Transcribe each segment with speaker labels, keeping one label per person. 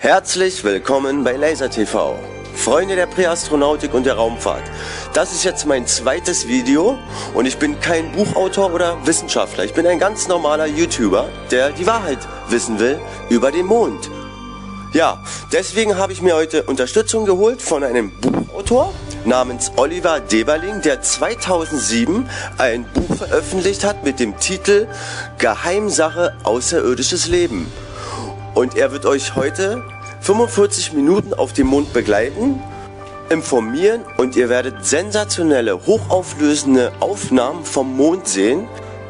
Speaker 1: Herzlich willkommen bei Laser TV. Freunde der Präastronautik und der Raumfahrt. Das ist jetzt mein zweites Video und ich bin kein Buchautor oder Wissenschaftler. Ich bin ein ganz normaler YouTuber, der die Wahrheit wissen will über den Mond. Ja, deswegen habe ich mir heute Unterstützung geholt von einem Buchautor namens Oliver Deberling, der 2007 ein Buch veröffentlicht hat mit dem Titel Geheimsache außerirdisches Leben. Und er wird euch heute 45 Minuten auf dem Mond begleiten, informieren und ihr werdet sensationelle, hochauflösende Aufnahmen vom Mond sehen.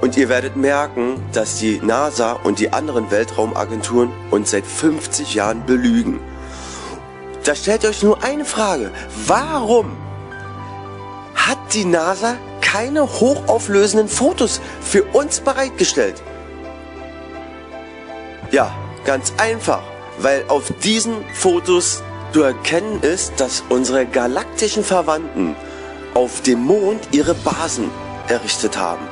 Speaker 1: Und ihr werdet merken, dass die NASA und die anderen Weltraumagenturen uns seit 50 Jahren belügen. Da stellt euch nur eine Frage. Warum hat die NASA keine hochauflösenden Fotos für uns bereitgestellt? Ja, Ganz einfach, weil auf diesen Fotos zu erkennen ist, dass unsere galaktischen Verwandten auf dem Mond ihre Basen errichtet haben.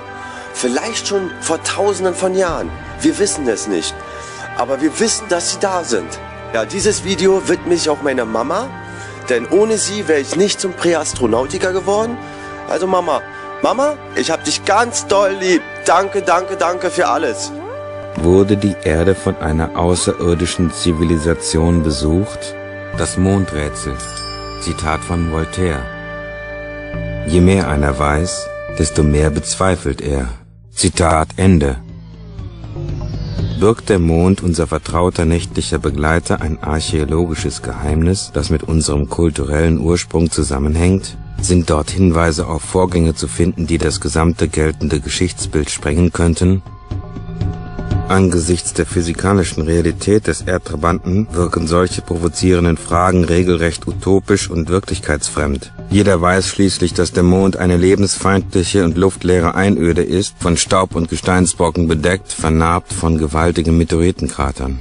Speaker 1: Vielleicht schon vor tausenden von Jahren. Wir wissen es nicht. Aber wir wissen, dass sie da sind. Ja, dieses Video widme ich auch meiner Mama, denn ohne sie wäre ich nicht zum Präastronautiker geworden. Also Mama, Mama, ich hab dich ganz doll lieb. Danke, danke, danke für alles
Speaker 2: wurde die Erde von einer außerirdischen Zivilisation besucht? Das Mondrätsel. Zitat von Voltaire. Je mehr einer weiß, desto mehr bezweifelt er. Zitat Ende. Birgt der Mond, unser vertrauter nächtlicher Begleiter, ein archäologisches Geheimnis, das mit unserem kulturellen Ursprung zusammenhängt? Sind dort Hinweise auf Vorgänge zu finden, die das gesamte geltende Geschichtsbild sprengen könnten? Angesichts der physikalischen Realität des Erdtrabanten wirken solche provozierenden Fragen regelrecht utopisch und wirklichkeitsfremd. Jeder weiß schließlich, dass der Mond eine lebensfeindliche und luftleere Einöde ist, von Staub und Gesteinsbrocken bedeckt, vernarbt von gewaltigen Meteoritenkratern.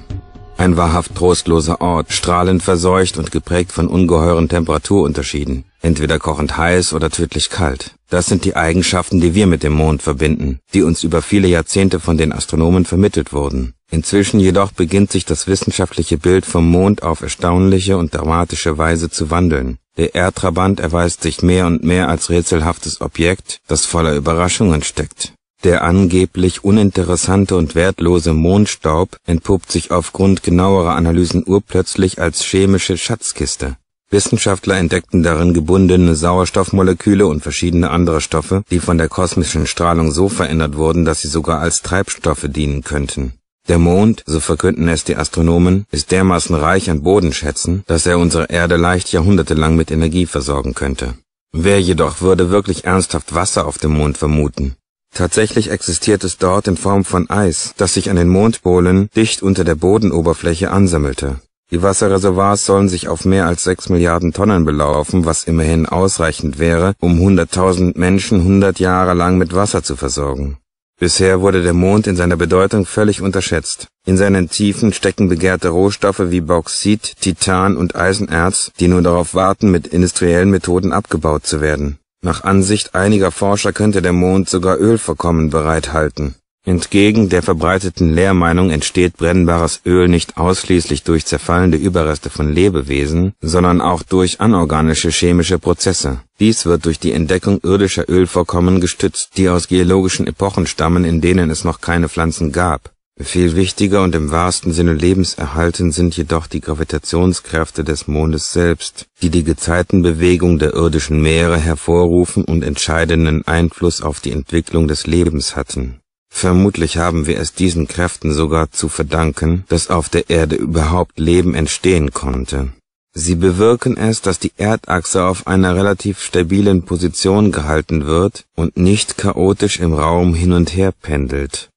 Speaker 2: Ein wahrhaft trostloser Ort, strahlend verseucht und geprägt von ungeheuren Temperaturunterschieden, entweder kochend heiß oder tödlich kalt. Das sind die Eigenschaften, die wir mit dem Mond verbinden, die uns über viele Jahrzehnte von den Astronomen vermittelt wurden. Inzwischen jedoch beginnt sich das wissenschaftliche Bild vom Mond auf erstaunliche und dramatische Weise zu wandeln. Der Erdtrabant erweist sich mehr und mehr als rätselhaftes Objekt, das voller Überraschungen steckt. Der angeblich uninteressante und wertlose Mondstaub entpuppt sich aufgrund genauerer Analysen urplötzlich als chemische Schatzkiste. Wissenschaftler entdeckten darin gebundene Sauerstoffmoleküle und verschiedene andere Stoffe, die von der kosmischen Strahlung so verändert wurden, dass sie sogar als Treibstoffe dienen könnten. Der Mond, so verkünden es die Astronomen, ist dermaßen reich an Bodenschätzen, dass er unsere Erde leicht jahrhundertelang mit Energie versorgen könnte. Wer jedoch würde wirklich ernsthaft Wasser auf dem Mond vermuten? Tatsächlich existiert es dort in Form von Eis, das sich an den Mondpolen dicht unter der Bodenoberfläche ansammelte. Die Wasserreservoirs sollen sich auf mehr als 6 Milliarden Tonnen belaufen, was immerhin ausreichend wäre, um 100.000 Menschen 100 Jahre lang mit Wasser zu versorgen. Bisher wurde der Mond in seiner Bedeutung völlig unterschätzt. In seinen Tiefen stecken begehrte Rohstoffe wie Bauxit, Titan und Eisenerz, die nur darauf warten, mit industriellen Methoden abgebaut zu werden. Nach Ansicht einiger Forscher könnte der Mond sogar Ölvorkommen bereithalten. Entgegen der verbreiteten Lehrmeinung entsteht brennbares Öl nicht ausschließlich durch zerfallende Überreste von Lebewesen, sondern auch durch anorganische chemische Prozesse. Dies wird durch die Entdeckung irdischer Ölvorkommen gestützt, die aus geologischen Epochen stammen, in denen es noch keine Pflanzen gab. Viel wichtiger und im wahrsten Sinne lebenserhalten sind jedoch die Gravitationskräfte des Mondes selbst, die die Gezeitenbewegung der irdischen Meere hervorrufen und entscheidenden Einfluss auf die Entwicklung des Lebens hatten Vermutlich haben wir es diesen Kräften sogar zu verdanken, dass auf der Erde überhaupt Leben entstehen konnte. Sie bewirken es, dass die Erdachse auf einer relativ stabilen Position gehalten wird und nicht chaotisch im Raum hin und her pendelt.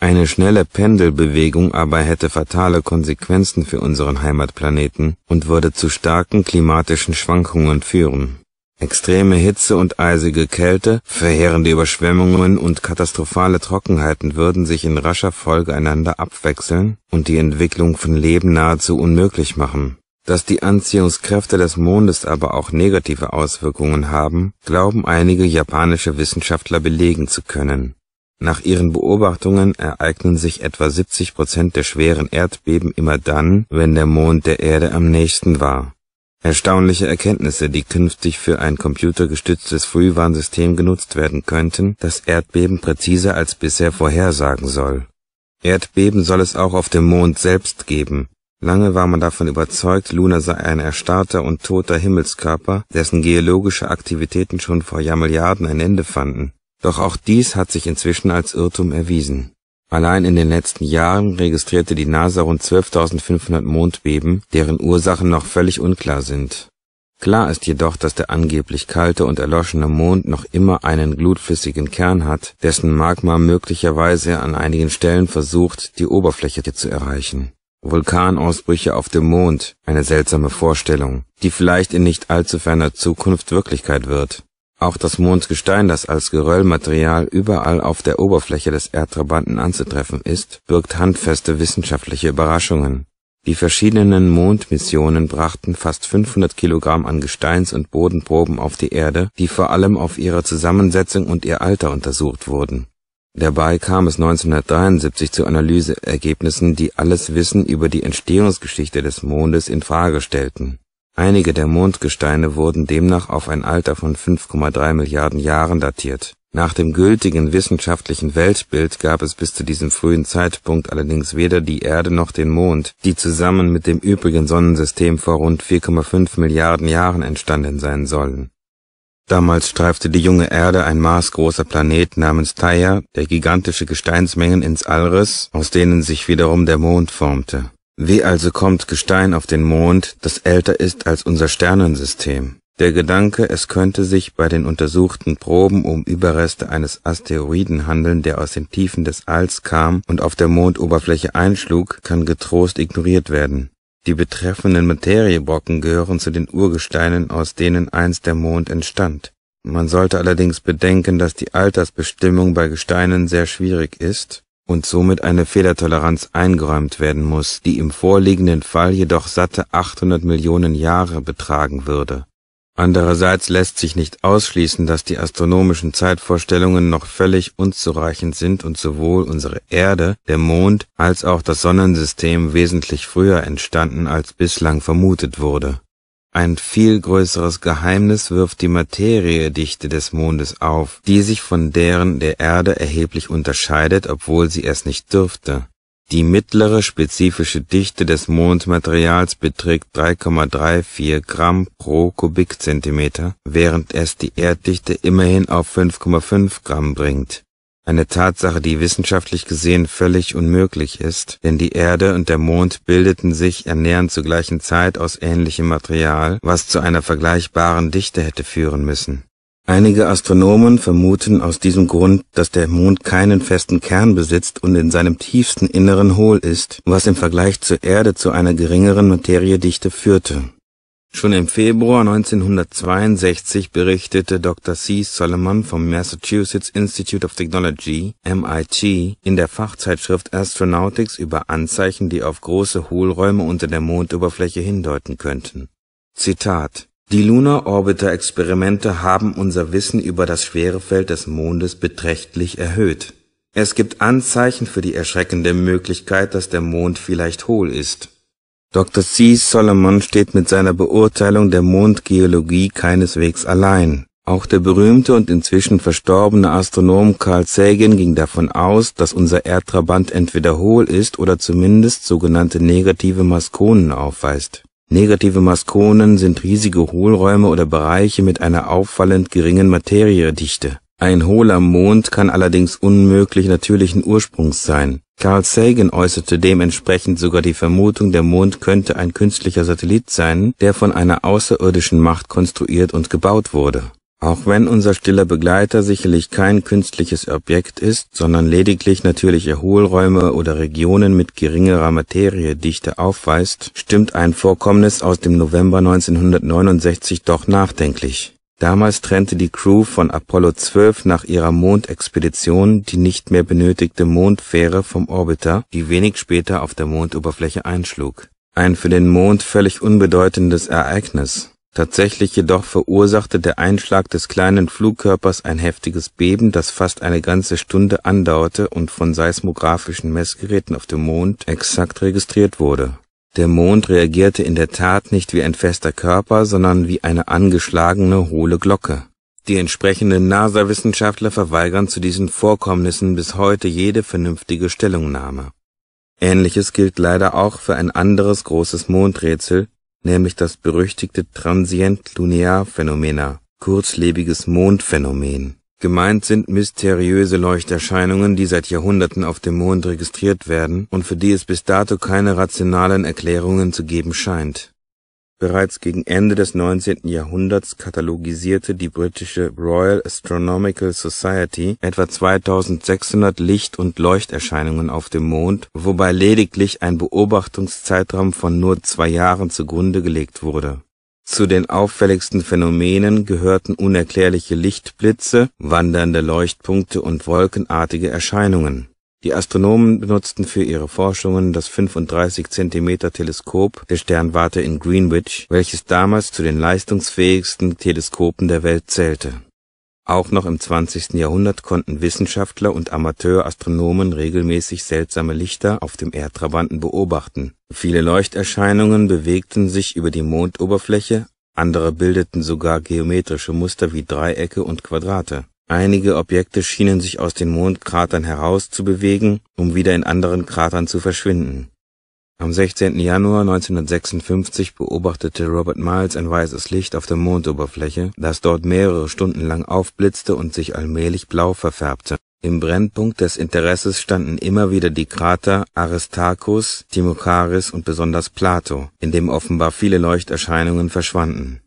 Speaker 2: Eine schnelle Pendelbewegung aber hätte fatale Konsequenzen für unseren Heimatplaneten und würde zu starken klimatischen Schwankungen führen. Extreme Hitze und eisige Kälte, verheerende Überschwemmungen und katastrophale Trockenheiten würden sich in rascher Folge einander abwechseln und die Entwicklung von Leben nahezu unmöglich machen. Dass die Anziehungskräfte des Mondes aber auch negative Auswirkungen haben, glauben einige japanische Wissenschaftler belegen zu können. Nach ihren Beobachtungen ereignen sich etwa 70 Prozent der schweren Erdbeben immer dann, wenn der Mond der Erde am nächsten war. Erstaunliche Erkenntnisse, die künftig für ein computergestütztes Frühwarnsystem genutzt werden könnten, das Erdbeben präziser als bisher vorhersagen soll. Erdbeben soll es auch auf dem Mond selbst geben. Lange war man davon überzeugt, Luna sei ein erstarrter und toter Himmelskörper, dessen geologische Aktivitäten schon vor Jahrmilliarden ein Ende fanden. Doch auch dies hat sich inzwischen als Irrtum erwiesen Allein in den letzten Jahren registrierte die NASA rund 12.500 Mondbeben, deren Ursachen noch völlig unklar sind. Klar ist jedoch, dass der angeblich kalte und erloschene Mond noch immer einen glutflüssigen Kern hat, dessen Magma möglicherweise an einigen Stellen versucht, die Oberfläche zu erreichen. Vulkanausbrüche auf dem Mond, eine seltsame Vorstellung, die vielleicht in nicht allzu ferner Zukunft Wirklichkeit wird. Auch das Mondgestein, das als Geröllmaterial überall auf der Oberfläche des Erdtrabanten anzutreffen ist, birgt handfeste wissenschaftliche Überraschungen. Die verschiedenen Mondmissionen brachten fast 500 Kilogramm an Gesteins- und Bodenproben auf die Erde, die vor allem auf ihre Zusammensetzung und ihr Alter untersucht wurden. Dabei kam es 1973 zu Analyseergebnissen, die alles Wissen über die Entstehungsgeschichte des Mondes in Frage stellten Einige der Mondgesteine wurden demnach auf ein Alter von 5,3 Milliarden Jahren datiert. Nach dem gültigen wissenschaftlichen Weltbild gab es bis zu diesem frühen Zeitpunkt allerdings weder die Erde noch den Mond, die zusammen mit dem übrigen Sonnensystem vor rund 4,5 Milliarden Jahren entstanden sein sollen. Damals streifte die junge Erde ein maßgroßer Planet namens Theia, der gigantische Gesteinsmengen ins Allriss, aus denen sich wiederum der Mond formte. Wie also kommt Gestein auf den Mond, das älter ist als unser Sternensystem? Der Gedanke, es könnte sich bei den untersuchten Proben um Überreste eines Asteroiden handeln, der aus den Tiefen des Alls kam und auf der Mondoberfläche einschlug, kann getrost ignoriert werden. Die betreffenden Materiebrocken gehören zu den Urgesteinen, aus denen einst der Mond entstand. Man sollte allerdings bedenken, dass die Altersbestimmung bei Gesteinen sehr schwierig ist und somit eine Fehlertoleranz eingeräumt werden muss, die im vorliegenden Fall jedoch satte 800 Millionen Jahre betragen würde. Andererseits lässt sich nicht ausschließen, dass die astronomischen Zeitvorstellungen noch völlig unzureichend sind und sowohl unsere Erde, der Mond als auch das Sonnensystem wesentlich früher entstanden als bislang vermutet wurde. Ein viel größeres Geheimnis wirft die Materiedichte des Mondes auf, die sich von deren der Erde erheblich unterscheidet, obwohl sie es nicht dürfte. Die mittlere spezifische Dichte des Mondmaterials beträgt 3,34 Gramm pro Kubikzentimeter, während es die Erddichte immerhin auf 5,5 Gramm bringt eine Tatsache, die wissenschaftlich gesehen völlig unmöglich ist, denn die Erde und der Mond bildeten sich ernährend zur gleichen Zeit aus ähnlichem Material, was zu einer vergleichbaren Dichte hätte führen müssen. Einige Astronomen vermuten aus diesem Grund, dass der Mond keinen festen Kern besitzt und in seinem tiefsten Inneren hohl ist, was im Vergleich zur Erde zu einer geringeren Materiedichte führte. Schon im Februar 1962 berichtete Dr. C. Solomon vom Massachusetts Institute of Technology (MIT) in der Fachzeitschrift Astronautics über Anzeichen, die auf große Hohlräume unter der Mondoberfläche hindeuten könnten. Zitat: Die Lunar Orbiter Experimente haben unser Wissen über das Schwerefeld des Mondes beträchtlich erhöht. Es gibt Anzeichen für die erschreckende Möglichkeit, dass der Mond vielleicht hohl ist Dr. C. Solomon steht mit seiner Beurteilung der Mondgeologie keineswegs allein. Auch der berühmte und inzwischen verstorbene Astronom Carl Sagan ging davon aus, dass unser Erdtrabant entweder hohl ist oder zumindest sogenannte negative Maskonen aufweist. Negative Maskonen sind riesige Hohlräume oder Bereiche mit einer auffallend geringen Materiedichte. Ein hohler Mond kann allerdings unmöglich natürlichen Ursprungs sein. Carl Sagan äußerte dementsprechend sogar die Vermutung, der Mond könnte ein künstlicher Satellit sein, der von einer außerirdischen Macht konstruiert und gebaut wurde. Auch wenn unser stiller Begleiter sicherlich kein künstliches Objekt ist, sondern lediglich natürliche Hohlräume oder Regionen mit geringerer Materiedichte aufweist, stimmt ein Vorkommnis aus dem November 1969 doch nachdenklich. Damals trennte die Crew von Apollo 12 nach ihrer Mondexpedition die nicht mehr benötigte Mondfähre vom Orbiter, die wenig später auf der Mondoberfläche einschlug. Ein für den Mond völlig unbedeutendes Ereignis. Tatsächlich jedoch verursachte der Einschlag des kleinen Flugkörpers ein heftiges Beben, das fast eine ganze Stunde andauerte und von seismografischen Messgeräten auf dem Mond exakt registriert wurde der Mond reagierte in der Tat nicht wie ein fester Körper, sondern wie eine angeschlagene, hohle Glocke. Die entsprechenden NASA-Wissenschaftler verweigern zu diesen Vorkommnissen bis heute jede vernünftige Stellungnahme. Ähnliches gilt leider auch für ein anderes großes Mondrätsel, nämlich das berüchtigte Transient-Lunar-Phänomena, kurzlebiges Mondphänomen Gemeint sind mysteriöse Leuchterscheinungen, die seit Jahrhunderten auf dem Mond registriert werden und für die es bis dato keine rationalen Erklärungen zu geben scheint. Bereits gegen Ende des 19. Jahrhunderts katalogisierte die britische Royal Astronomical Society etwa 2600 Licht- und Leuchterscheinungen auf dem Mond, wobei lediglich ein Beobachtungszeitraum von nur zwei Jahren zugrunde gelegt wurde zu den auffälligsten Phänomenen gehörten unerklärliche Lichtblitze, wandernde Leuchtpunkte und wolkenartige Erscheinungen. Die Astronomen benutzten für ihre Forschungen das 35 cm Teleskop der Sternwarte in Greenwich, welches damals zu den leistungsfähigsten Teleskopen der Welt zählte auch noch im 20. Jahrhundert konnten Wissenschaftler und Amateurastronomen regelmäßig seltsame Lichter auf dem Erdtrabanten beobachten. Viele Leuchterscheinungen bewegten sich über die Mondoberfläche, andere bildeten sogar geometrische Muster wie Dreiecke und Quadrate. Einige Objekte schienen sich aus den Mondkratern herauszubewegen, um wieder in anderen Kratern zu verschwinden. Am 16. Januar 1956 beobachtete Robert Miles ein weißes Licht auf der Mondoberfläche, das dort mehrere Stunden lang aufblitzte und sich allmählich blau verfärbte. Im Brennpunkt des Interesses standen immer wieder die Krater Aristarchus, Timocharis und besonders Plato, in dem offenbar viele Leuchterscheinungen verschwanden.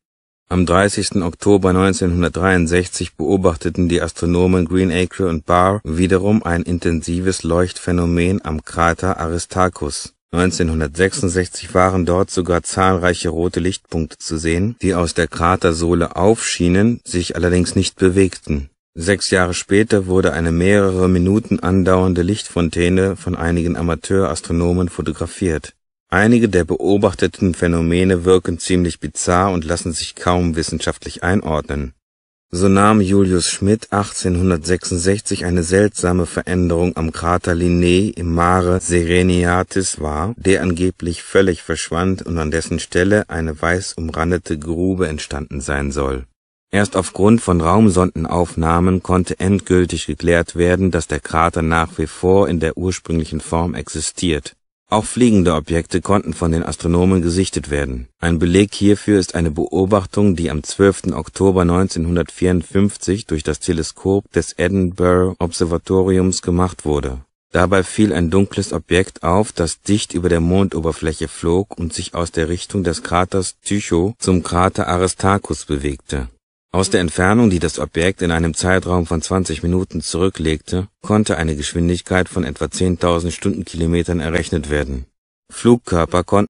Speaker 2: Am 30. Oktober 1963 beobachteten die Astronomen Greenacre und Barr wiederum ein intensives Leuchtphänomen am Krater Aristarchus. 1966 waren dort sogar zahlreiche rote Lichtpunkte zu sehen, die aus der Kratersohle aufschienen, sich allerdings nicht bewegten. Sechs Jahre später wurde eine mehrere Minuten andauernde Lichtfontäne von einigen Amateurastronomen fotografiert. Einige der beobachteten Phänomene wirken ziemlich bizarr und lassen sich kaum wissenschaftlich einordnen. So nahm Julius Schmidt 1866 eine seltsame Veränderung am Krater Linnae im Mare Sereniatis wahr, der angeblich völlig verschwand und an dessen Stelle eine weiß umrandete Grube entstanden sein soll. Erst aufgrund von Raumsondenaufnahmen konnte endgültig geklärt werden, dass der Krater nach wie vor in der ursprünglichen Form existiert auch fliegende Objekte konnten von den Astronomen gesichtet werden. Ein Beleg hierfür ist eine Beobachtung, die am 12. Oktober 1954 durch das Teleskop des Edinburgh Observatoriums gemacht wurde. Dabei fiel ein dunkles Objekt auf, das dicht über der Mondoberfläche flog und sich aus der Richtung des Kraters Tycho zum Krater Aristarchus bewegte aus der Entfernung, die das Objekt in einem Zeitraum von 20 Minuten zurücklegte, konnte eine Geschwindigkeit von etwa 10.000 Stundenkilometern errechnet werden. Flugkörper konnten